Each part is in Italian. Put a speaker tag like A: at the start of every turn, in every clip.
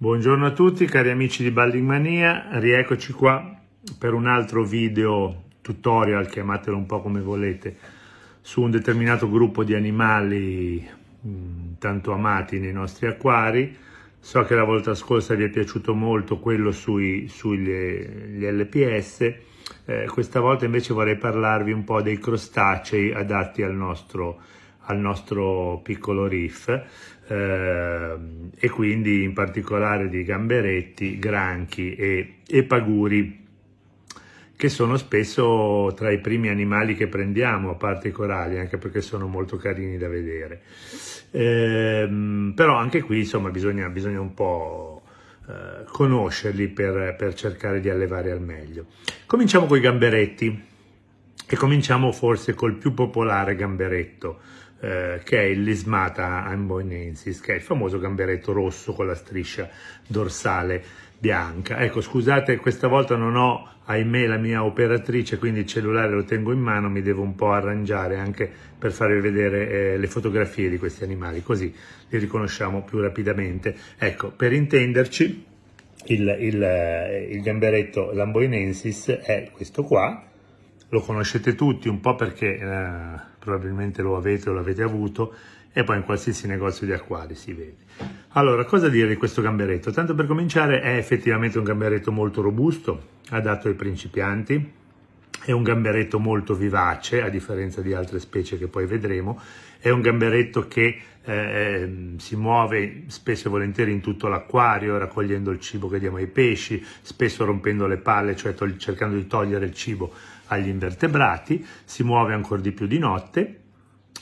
A: Buongiorno a tutti cari amici di Ballingmania, rieccoci qua per un altro video tutorial, chiamatelo un po' come volete, su un determinato gruppo di animali mh, mm, tanto amati nei nostri acquari. So che la volta scorsa vi è piaciuto molto quello sui, sugli LPS, eh, questa volta invece vorrei parlarvi un po' dei crostacei adatti al nostro al nostro piccolo reef. Ehm, e quindi in particolare di gamberetti, granchi e, e paguri che sono spesso tra i primi animali che prendiamo, a parte i corali, anche perché sono molto carini da vedere. Ehm, però anche qui, insomma, bisogna, bisogna un po' eh, conoscerli per, per, cercare di allevare al meglio. Cominciamo con i gamberetti e cominciamo forse col più popolare gamberetto, eh, che è il Lismata amboinensis, che è il famoso gamberetto rosso con la striscia dorsale bianca. Ecco, scusate, questa volta non ho, ahimè, la mia operatrice, quindi il cellulare lo tengo in mano, mi devo un po' arrangiare anche per farvi vedere eh, le fotografie di questi animali, così li riconosciamo più rapidamente. Ecco, per intenderci, il, il, eh, il gamberetto lamboinensis è questo qua, lo conoscete tutti un po' perché... Eh, probabilmente lo avete o l'avete avuto, e poi in qualsiasi negozio di acquari si vede. Allora, cosa dire di questo gamberetto? Tanto per cominciare è effettivamente un gamberetto molto robusto, adatto ai principianti, è un gamberetto molto vivace, a differenza di altre specie che poi vedremo, è un gamberetto che eh, ehm, si muove spesso e volentieri in tutto l'acquario, raccogliendo il cibo che diamo ai pesci, spesso rompendo le palle, cioè cercando di togliere il cibo agli invertebrati, si muove ancora di più di notte,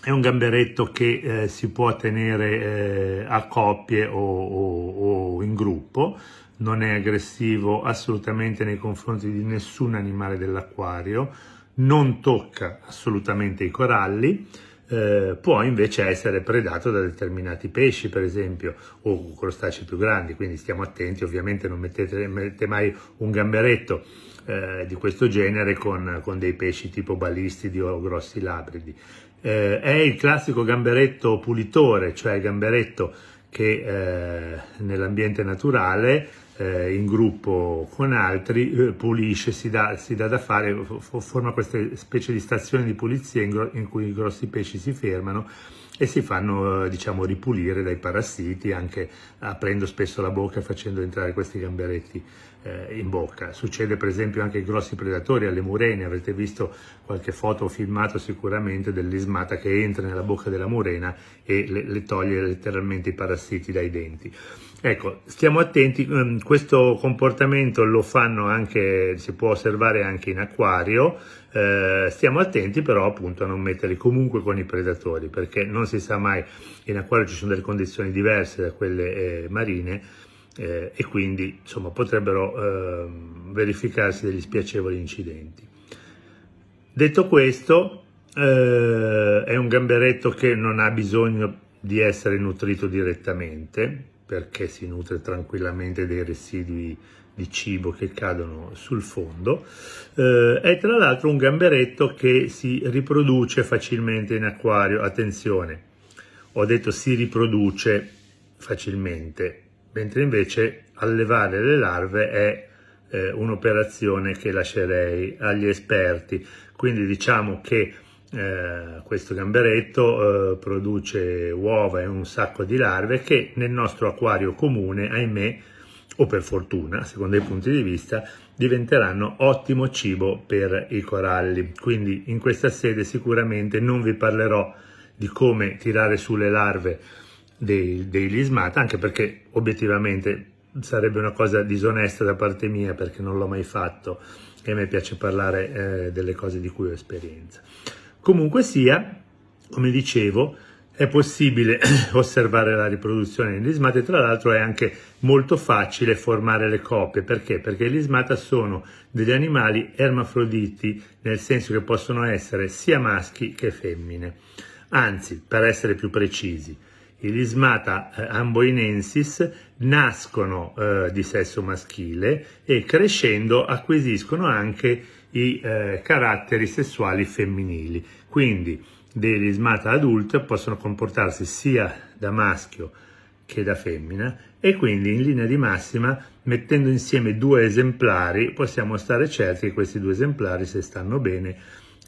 A: è un gamberetto che eh, si può tenere eh, a coppie o, o, o in gruppo, non è aggressivo assolutamente nei confronti di nessun animale dell'acquario, non tocca assolutamente i coralli, eh, può invece essere predato da determinati pesci, per esempio, o crostacei più grandi, quindi stiamo attenti, ovviamente non mettete, mettete mai un gamberetto eh, di questo genere con, con, dei pesci tipo balistidi o grossi labridi. Eh, è il classico gamberetto pulitore, cioè il gamberetto che eh, nell'ambiente naturale eh, in gruppo con altri, eh, pulisce, si dà, si dà, da fare, forma queste specie di stazioni di pulizia in, in cui i grossi pesci si fermano e si fanno eh, diciamo, ripulire dai parassiti anche aprendo spesso la bocca e facendo entrare questi gamberetti eh, in bocca. Succede per esempio anche ai grossi predatori, alle murene, avrete visto qualche foto o filmato sicuramente dell'ismata che entra nella bocca della murena e le, le toglie letteralmente i parassiti dai denti. Ecco, stiamo attenti, mm, questo comportamento lo fanno anche, si può osservare anche in acquario, eh, stiamo attenti però appunto a non metterli comunque con i predatori perché non si sa mai, in acquario ci sono delle condizioni diverse da quelle eh, marine, eh, e quindi insomma, potrebbero eh, verificarsi degli spiacevoli incidenti. Detto questo, eh, è un gamberetto che non ha bisogno di essere nutrito direttamente perché si nutre tranquillamente dei residui di cibo che cadono sul fondo. Eh, è tra l'altro un gamberetto che si riproduce facilmente in acquario. Attenzione, ho detto si riproduce facilmente, mentre invece allevare le larve è eh, un'operazione che lascerei agli esperti. Quindi diciamo che eh, questo gamberetto eh, produce uova e un sacco di larve che nel nostro acquario comune, ahimè, o per fortuna, secondo i punti di vista, diventeranno ottimo cibo per i coralli. Quindi in questa sede sicuramente non vi parlerò di come tirare su le larve dei, dei lismata, anche perché obiettivamente sarebbe una cosa disonesta da parte mia perché non l'ho mai fatto e a me piace parlare eh, delle cose di cui ho esperienza. Comunque sia, come dicevo, è possibile osservare la riproduzione degli e tra l'altro è anche molto facile formare le coppie, perché? Perché gli ismata sono degli animali ermafroditi, nel senso che possono essere sia maschi che femmine. Anzi, per essere più precisi, i Lismata eh, amboinensis nascono eh, di sesso maschile e crescendo acquisiscono anche i eh, caratteri sessuali femminili. Quindi dei Lismata adulti possono comportarsi sia da maschio che da femmina e quindi in linea di massima mettendo insieme due esemplari possiamo stare certi che questi due esemplari se stanno bene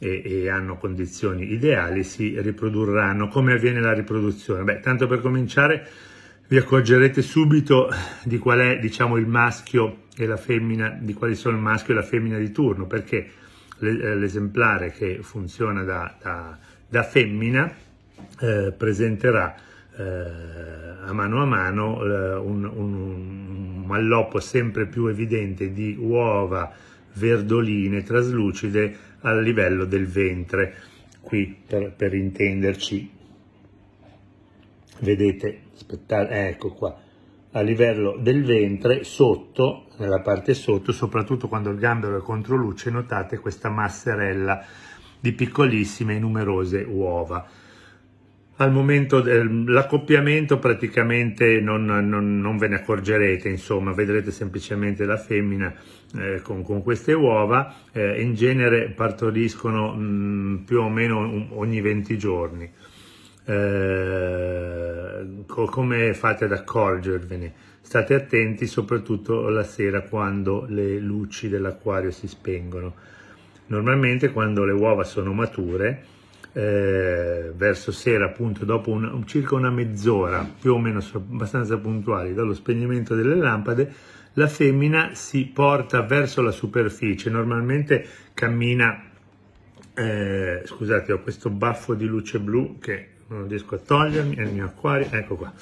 A: e, e, hanno condizioni ideali si riprodurranno. Come avviene la riproduzione? Beh, tanto per cominciare vi accorgerete subito di qual è, diciamo, il maschio e la femmina, di quali sono il maschio e la femmina di turno, perché eh, l'esemplare che funziona da, da, da femmina eh, presenterà eh, a mano a mano eh, un, un, un malloppo sempre più evidente di uova verdoline traslucide al livello del ventre, qui per, per intenderci. Vedete, aspettate, eh, ecco qua, a livello del ventre, sotto, nella parte sotto, soprattutto quando il gambero è contro luce, notate questa masserella di piccolissime e numerose uova al momento dell'accoppiamento praticamente non, non, non, ve ne accorgerete, insomma, vedrete semplicemente la femmina eh, con, con, queste uova, eh, in genere partoriscono mh, mm, più o meno un, ogni 20 giorni. Eh, co come fate ad accorgervene? State attenti soprattutto la sera quando le luci dell'acquario si spengono. Normalmente quando le uova sono mature, eh, verso sera, appunto dopo un, circa una mezz'ora, più o meno abbastanza puntuali, dallo spegnimento delle lampade, la femmina si porta verso la superficie, normalmente cammina, eh, scusate ho questo baffo di luce blu che non riesco a togliermi, è il mio acquario, ecco qua.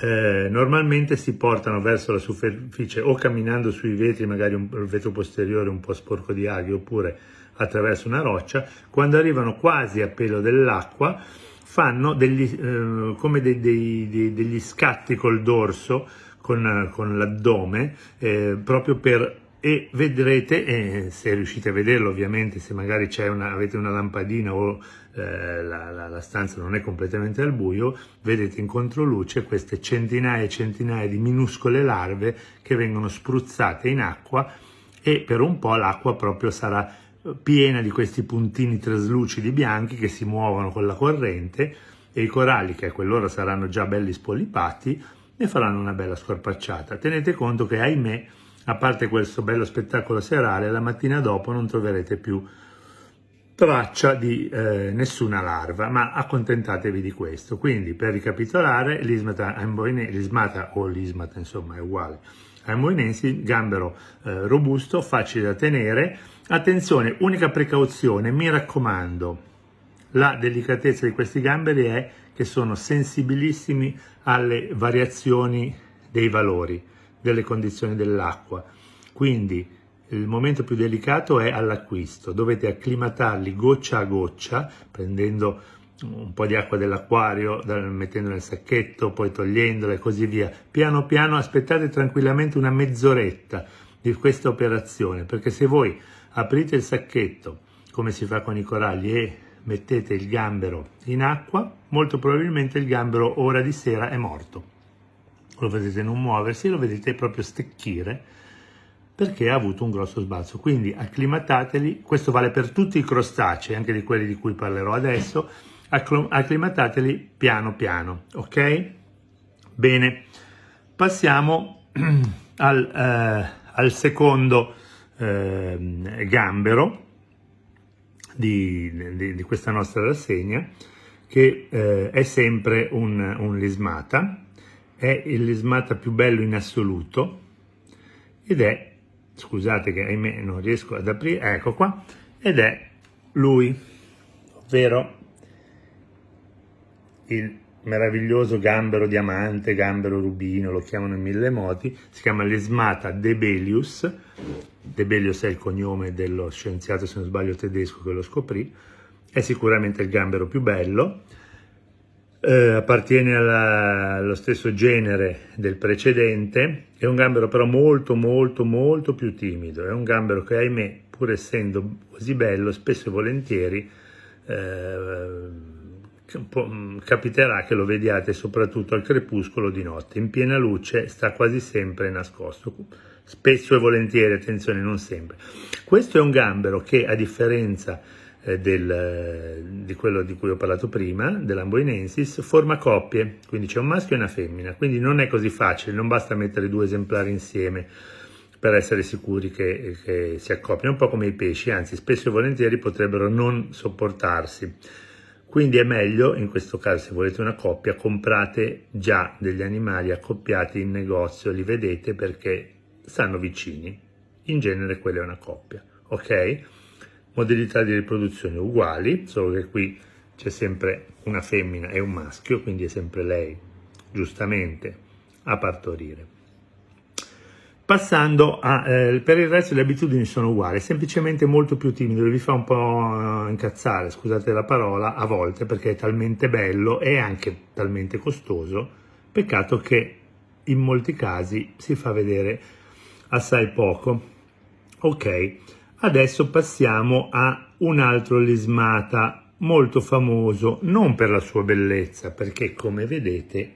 A: Eh, normalmente si portano verso la superficie o camminando sui vetri, magari un, il vetro posteriore un po' sporco di aghi, oppure attraverso una roccia, quando arrivano quasi a pelo dell'acqua fanno degli, eh, come dei, dei, dei, degli scatti col dorso, con, con l'addome, eh, proprio per e vedrete, eh, se riuscite a vederlo ovviamente, se magari una, avete una lampadina o eh, la, la, la, stanza non è completamente al buio, vedete in controluce queste centinaia e centinaia di minuscole larve che vengono spruzzate in acqua e per un po' l'acqua proprio sarà piena di questi puntini traslucidi bianchi che si muovono con la corrente e i coralli che a quell'ora saranno già belli spolipati ne faranno una bella scorpacciata. Tenete conto che ahimè, a parte questo bello spettacolo serale, la mattina dopo non troverete più traccia di eh, nessuna larva, ma accontentatevi di questo. Quindi, per ricapitolare, l'ismata, l'ismata o l'ismata, insomma, è uguale ai moinensi, gambero eh, robusto, facile da tenere, Attenzione, unica precauzione, mi raccomando, la delicatezza di questi gamberi è che sono sensibilissimi alle variazioni dei valori, delle condizioni dell'acqua. Quindi il momento più delicato è all'acquisto. Dovete acclimatarli goccia a goccia, prendendo un po' di acqua dell'acquario, mettendo nel sacchetto, poi togliendola e così via. Piano piano aspettate tranquillamente una mezz'oretta di questa operazione, perché se voi aprite il sacchetto come si fa con i coralli e mettete il gambero in acqua, molto probabilmente il gambero ora di sera è morto. Lo vedete non muoversi, lo vedete proprio stecchire perché ha avuto un grosso sbalzo. Quindi acclimatateli, questo vale per tutti i crostacei, anche di quelli di cui parlerò adesso, acclimatateli piano piano, ok? Bene, passiamo al, eh, al secondo eh, gambero di, di, di, questa nostra rassegna che eh, è sempre un, un lismata, è il lismata più bello in assoluto ed è, scusate che ahimè non riesco ad aprire, ecco qua, ed è lui, ovvero il meraviglioso gambero diamante, gambero rubino, lo chiamano in mille modi, si chiama l'esmata Debelius, Debelius è il cognome dello scienziato, se non sbaglio, tedesco che lo scoprì, è sicuramente il gambero più bello, eh, appartiene alla, allo stesso genere del precedente, è un gambero però molto molto molto più timido, è un gambero che ahimè, pur essendo così bello, spesso e volentieri eh, Mm, capiterà che lo vediate soprattutto al crepuscolo di notte, in piena luce sta quasi sempre nascosto, spesso e volentieri, attenzione, non sempre. Questo è un gambero che a differenza eh, del, eh, di quello di cui ho parlato prima, dell'amboinensis, forma coppie, quindi c'è un maschio e una femmina, quindi non è così facile, non basta mettere due esemplari insieme per essere sicuri che, che si accoppiano, un po' come i pesci, anzi spesso e volentieri potrebbero non sopportarsi quindi è meglio, in questo caso se volete una coppia, comprate già degli animali accoppiati in negozio, li vedete perché stanno vicini. In genere quella è una coppia, ok? Modalità di riproduzione uguali, solo che qui c'è sempre una femmina e un maschio, quindi è sempre lei, giustamente, a partorire. Passando a, eh, per il resto le abitudini sono uguali, semplicemente molto più timido, vi fa un po' eh, incazzare, scusate la parola, a volte perché è talmente bello e anche talmente costoso, peccato che in molti casi si fa vedere assai poco. Ok, adesso passiamo a un altro lismata molto famoso, non per la sua bellezza, perché come vedete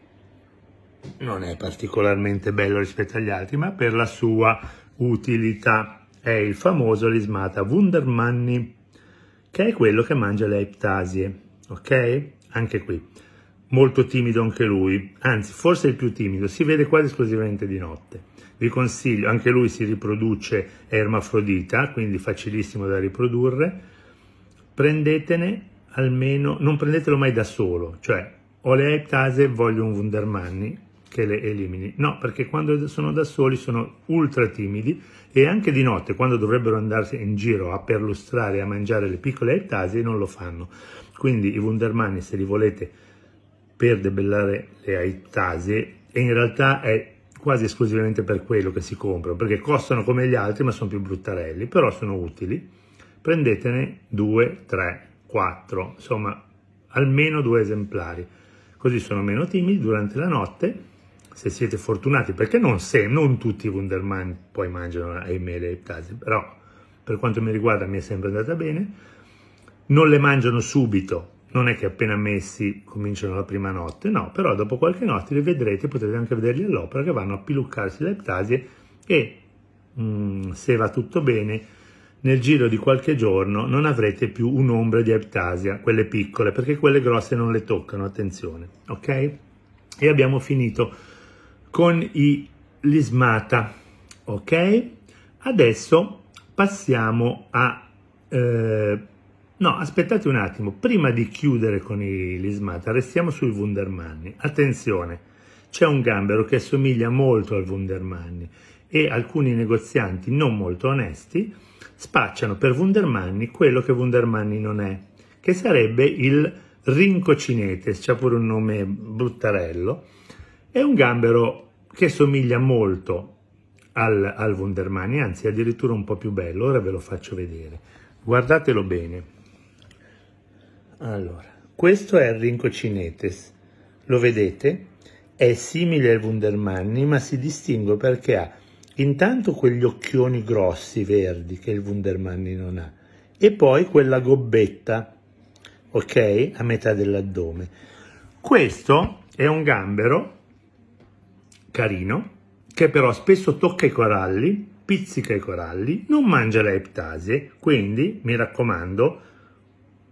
A: non è particolarmente bello rispetto agli altri, ma per la sua utilità è il famoso lismata Wundermanni, che è quello che mangia le iptasie, ok? Anche qui, molto timido anche lui, anzi forse il più timido, si vede quasi esclusivamente di notte. Vi consiglio, anche lui si riproduce ermafrodita, quindi facilissimo da riprodurre, prendetene almeno, non prendetelo mai da solo, cioè ho le iptase, voglio un Wundermanni, che le elimini. No, perché quando sono da soli sono ultra timidi e anche di notte, quando dovrebbero andarsi in giro a perlustrare e a mangiare le piccole ettasie, non lo fanno. Quindi i Wundermanni, se li volete per debellare le ettasie, e in realtà è quasi esclusivamente per quello che si comprano, perché costano come gli altri ma sono più bruttarelli, però sono utili. Prendetene 2, 3, 4, insomma almeno due esemplari. Così sono meno timidi durante la notte se siete fortunati, perché non se, non tutti i Wunderman poi mangiano, ahimè, le ptasi, però per quanto mi riguarda mi è sempre andata bene, non le mangiano subito, non è che appena messi cominciano la prima notte, no, però dopo qualche notte li vedrete, potrete anche vederli all'opera, che vanno a piluccarsi le ptasie e mh, mm, se va tutto bene, nel giro di qualche giorno non avrete più un'ombra di eptasia, quelle piccole, perché quelle grosse non le toccano, attenzione, ok? E abbiamo finito con i lismata ok adesso passiamo a eh, no aspettate un attimo prima di chiudere con i lismata restiamo sui wundermanni attenzione c'è un gambero che assomiglia molto al wundermanni e alcuni negozianti non molto onesti spacciano per wundermanni quello che wundermanni non è che sarebbe il rincocinete c'è pure un nome bruttarello è un gambero che somiglia molto al, al Wundermani, anzi addirittura un po' più bello, ora ve lo faccio vedere. Guardatelo bene. Allora, questo è il Rincocinetes, lo vedete? È simile al Wundermanni, ma si distingue perché ha intanto quegli occhioni grossi verdi che il Wundermanni non ha, e poi quella gobbetta, ok, a metà dell'addome. Questo è un gambero carino, che però spesso tocca i coralli, pizzica i coralli, non mangia le eptasie, quindi mi raccomando,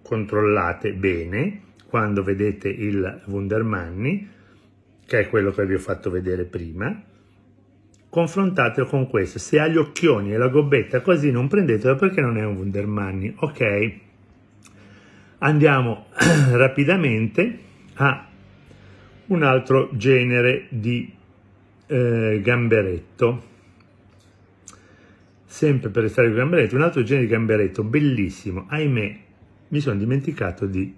A: controllate bene quando vedete il Wundermanni, che è quello che vi ho fatto vedere prima, confrontatelo con questo. Se ha gli occhioni e la gobbetta così non prendetelo perché non è un Wundermanni, ok? Andiamo rapidamente a un altro genere di eh, gamberetto, sempre per restare con gamberetto, un altro genere di gamberetto bellissimo, ahimè mi sono dimenticato di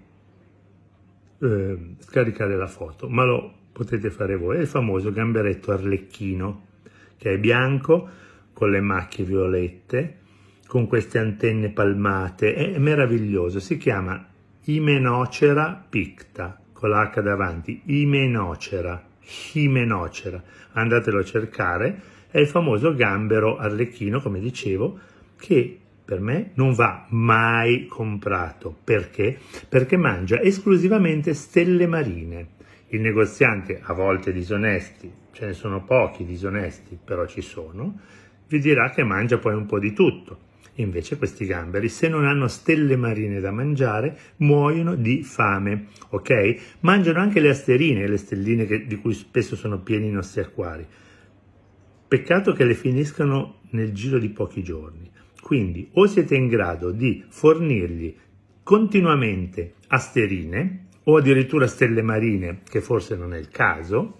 A: eh, scaricare la foto, ma lo potete fare voi, è il famoso gamberetto arlecchino, che è bianco con le macchie violette, con queste antenne palmate, è meraviglioso, si chiama Imenocera picta, con l'H davanti, Imenocera. Himenocera, andatelo a cercare, è il famoso gambero arlecchino, come dicevo, che per me non va mai comprato. Perché? Perché mangia esclusivamente stelle marine. Il negoziante, a volte disonesti, ce ne sono pochi disonesti, però ci sono, vi dirà che mangia poi un po' di tutto Invece questi gamberi, se non hanno stelle marine da mangiare, muoiono di fame, ok? Mangiano anche le asterine, le stelline che, di cui spesso sono pieni i nostri acquari. Peccato che le finiscano nel giro di pochi giorni. Quindi o siete in grado di fornirgli continuamente asterine o addirittura stelle marine, che forse non è il caso,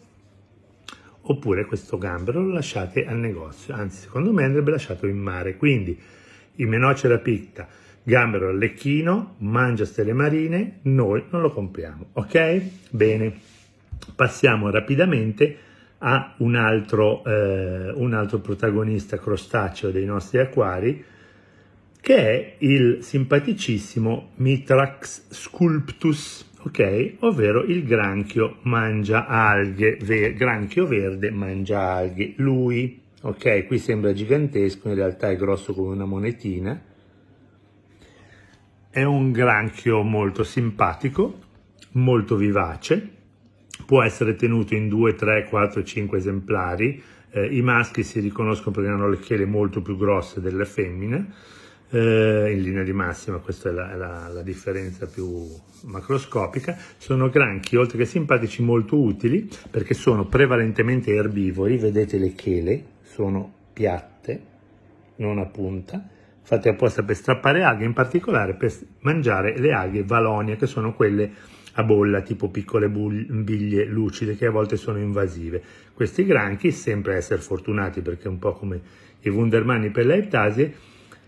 A: oppure questo gambero lo lasciate al negozio, anzi secondo me andrebbe lasciato in mare, quindi Imenocera picta, gambero al lecchino, mangia stelle marine, noi non lo compriamo, ok? Bene, passiamo rapidamente a un altro, eh, un altro protagonista crostaceo dei nostri acquari, che è il simpaticissimo Mitrax sculptus, ok? Ovvero il granchio mangia alghe, ver granchio verde mangia alghe, lui ok qui sembra gigantesco in realtà è grosso come una monetina è un granchio molto simpatico molto vivace può essere tenuto in 2 3 4 5 esemplari eh, i maschi si riconoscono perché hanno le chele molto più grosse delle femmine eh, in linea di massima questa è la, la, la, differenza più macroscopica sono granchi oltre che simpatici molto utili perché sono prevalentemente erbivori vedete le chele sono piatte, non a punta, fatte apposta per strappare alghe, in particolare per mangiare le alghe valonia, che sono quelle a bolla, tipo piccole biglie lucide che a volte sono invasive. Questi granchi, sempre a essere fortunati perché un po' come i wundermanni per le iptasie,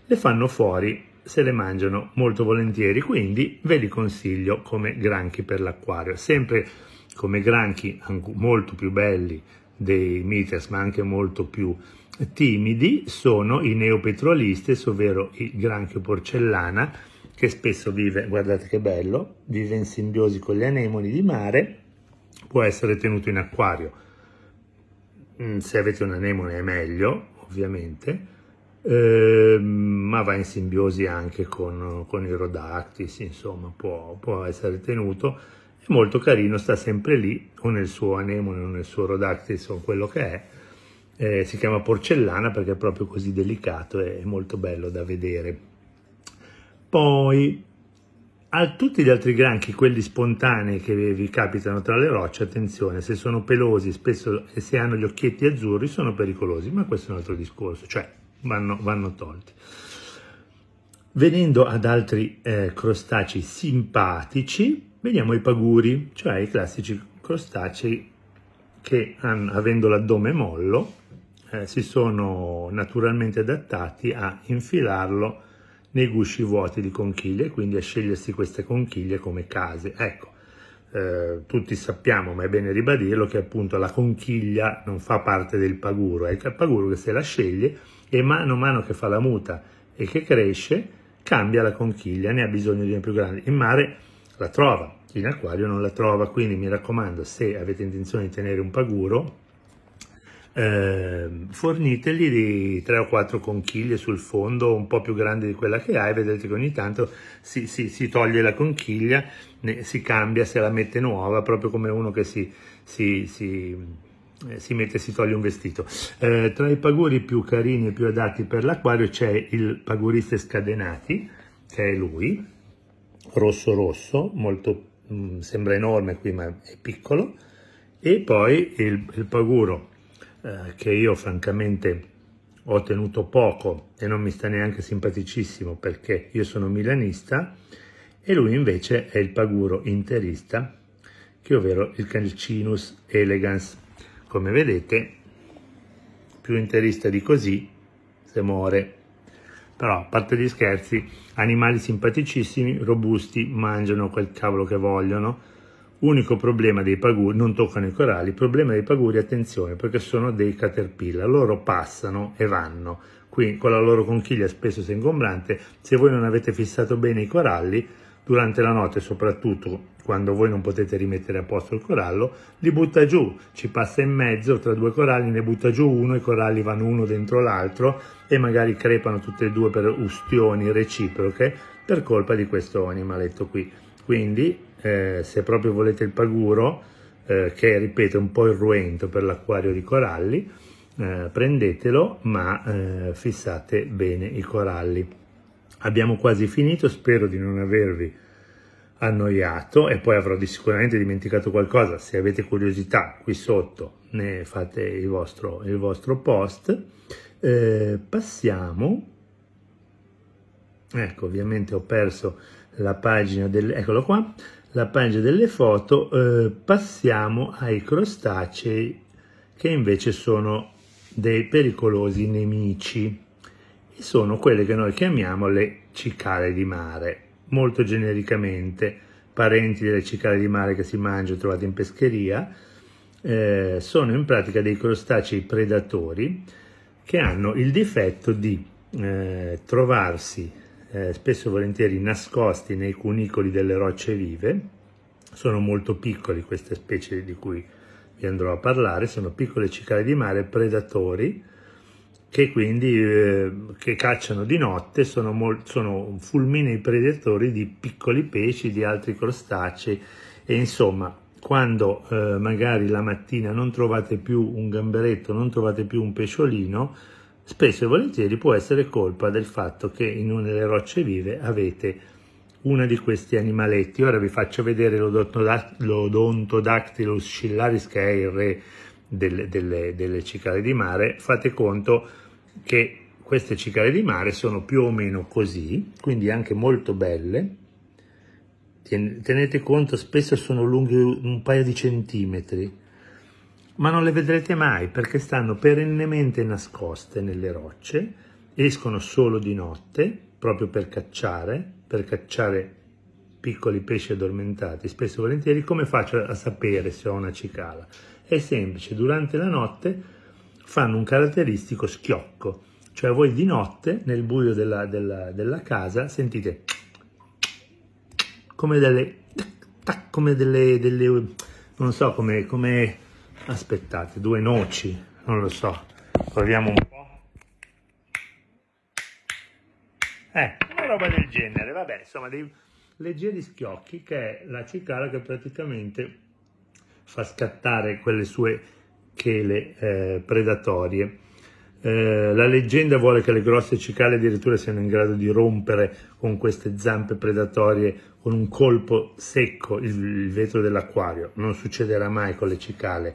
A: le fanno fuori se le mangiano molto volentieri, quindi ve li consiglio come granchi per l'acquario, sempre come granchi molto più belli dei mitras, ma anche molto più timidi, sono i neopetrolistes, ovvero il granchio porcellana, che spesso vive, guardate che bello, vive in simbiosi con gli anemoni di mare, può essere tenuto in acquario. Mm, se avete un anemone è meglio, ovviamente, eh, ma va in simbiosi anche con, con i rodactis, insomma, può, può essere tenuto è molto carino, sta sempre lì, o nel suo anemone, o nel suo rodactis, o quello che è, eh, si chiama porcellana perché è proprio così delicato e molto bello da vedere. Poi a tutti gli altri granchi, quelli spontanei che vi capitano tra le rocce, attenzione, se sono pelosi spesso, e se hanno gli occhietti azzurri sono pericolosi, ma questo è un altro discorso, cioè vanno, vanno tolti. Venendo ad altri eh, crostacei simpatici, Vediamo i paguri, cioè i classici crostacei che, avendo l'addome mollo, eh, si sono naturalmente adattati a infilarlo nei gusci vuoti di conchiglie, quindi a scegliersi queste conchiglie come case. Ecco, eh, tutti sappiamo, ma è bene ribadirlo, che appunto la conchiglia non fa parte del paguro, è il paguro che se la sceglie e mano a mano che fa la muta e che cresce, cambia la conchiglia, ne ha bisogno di una più grande. In mare la trova, chi in acquario non la trova, quindi mi raccomando se avete intenzione di tenere un paguro eh, fornitegli di 3 o 4 conchiglie sul fondo un po' più grande di quella che ha vedete che ogni tanto si, si, si toglie la conchiglia, ne, si cambia, se la mette nuova, proprio come uno che si, si si eh, mette e si toglie un vestito. Eh, tra i paguri più carini e più adatti per l'acquario c'è il paguriste scadenati, che è lui, rosso rosso, molto, mm, sembra enorme qui ma è piccolo, e poi il, il paguro eh, che io francamente ho tenuto poco e non mi sta neanche simpaticissimo perché io sono milanista e lui invece è il paguro interista che ovvero il Calcinus elegans come vedete più interista di così se muore però, a parte gli scherzi, animali simpaticissimi, robusti, mangiano quel cavolo che vogliono. Unico problema dei paguri, non toccano i coralli, problema dei paguri, attenzione, perché sono dei caterpillar, loro passano e vanno, qui con la loro conchiglia spesso si è ingombrante, se voi non avete fissato bene i coralli, Durante la notte, soprattutto quando voi non potete rimettere a posto il corallo, li butta giù, ci passa in mezzo tra due coralli, ne butta giù uno, i coralli vanno uno dentro l'altro e magari crepano tutti e due per ustioni reciproche per colpa di questo animaletto qui. Quindi, eh, se proprio volete il paguro, eh, che ripeto è un po' irruento per l'acquario di coralli, eh, prendetelo ma eh, fissate bene i coralli. Abbiamo quasi finito, spero di non avervi annoiato e poi avrò di sicuramente dimenticato qualcosa. Se avete curiosità, qui sotto ne fate il vostro, il vostro post. Eh, passiamo. Ecco, ovviamente ho perso la pagina del... Eccolo qua, la pagina delle foto. Eh, passiamo ai crostacei che invece sono dei pericolosi nemici sono quelle che noi chiamiamo le cicale di mare, molto genericamente parenti delle cicale di mare che si mangiano trovate in pescheria, eh, sono in pratica dei crostacei predatori che hanno il difetto di eh, trovarsi eh, spesso e volentieri nascosti nei cunicoli delle rocce vive, sono molto piccoli queste specie di cui vi andrò a parlare, sono piccole cicale di mare predatori che quindi eh, che cacciano di notte, sono, mol- sono fulminei predatori di piccoli pesci, di altri crostacei e insomma quando eh, magari la mattina non trovate più un gamberetto, non trovate più un pesciolino, spesso e volentieri può essere colpa del fatto che in una delle rocce vive avete uno di questi animaletti. Ora vi faccio vedere l'odontodactylus scillaris che è il re delle, delle, delle cicale di mare. Fate conto che queste cicale di mare sono più o meno così, quindi anche molto belle. Tenete conto, spesso sono lunghe un paio di centimetri, ma non le vedrete mai perché stanno perennemente nascoste nelle rocce, escono solo di notte, proprio per cacciare, per cacciare piccoli pesci addormentati, spesso e volentieri come faccio a sapere se ho una cicala? È semplice, durante la notte fanno un caratteristico schiocco, cioè voi di notte nel buio della, della, della casa sentite come delle, tac, come delle, delle non so come, come, aspettate, due noci, non lo so, proviamo un po'. Eh, una roba del genere, vabbè, insomma, dei leggeri schiocchi che è la cicala che praticamente fa scattare quelle sue chele eh, predatorie. Eh, la leggenda vuole che le grosse cicale addirittura siano in grado di rompere con queste zampe predatorie con un colpo secco il, il vetro dell'acquario. Non succederà mai con le cicale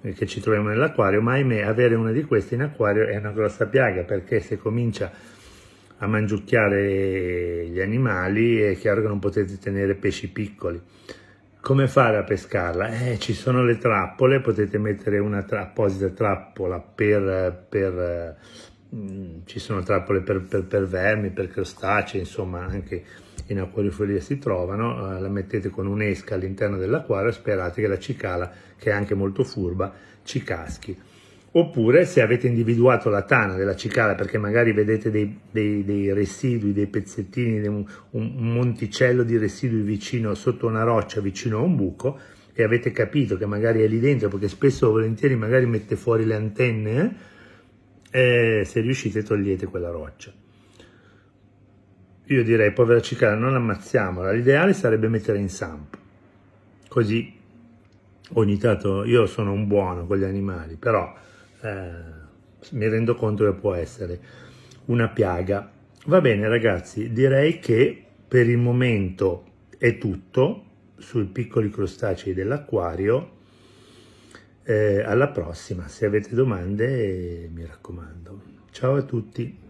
A: eh, che ci troviamo nell'acquario, ma ahimè avere una di queste in acquario è una grossa piaga perché se comincia a mangiucchiare gli animali è chiaro che non potete tenere pesci piccoli. Come fare a pescarla? Eh, ci sono le trappole, potete mettere una tra apposita trappola per, per mh, mm, ci sono trappole per, per, per vermi, per crostacei, insomma anche in acquariofilia si trovano, eh, la mettete con un'esca all'interno dell'acquario e sperate che la cicala, che è anche molto furba, ci caschi oppure se avete individuato la tana della cicala perché magari vedete dei, dei, dei residui, dei pezzettini, dei, un, un, monticello di residui vicino sotto una roccia, vicino a un buco e avete capito che magari è lì dentro perché spesso volentieri magari mette fuori le antenne, eh, se riuscite togliete quella roccia. Io direi povera cicala non ammazziamola, l'ideale sarebbe mettere in sampo, così ogni tanto io sono un buono con gli animali, però eh, mi rendo conto che può essere una piaga. Va bene ragazzi, direi che per il momento è tutto sui piccoli crostacei dell'acquario. Eh, alla prossima, se avete domande eh, mi raccomando. Ciao a tutti!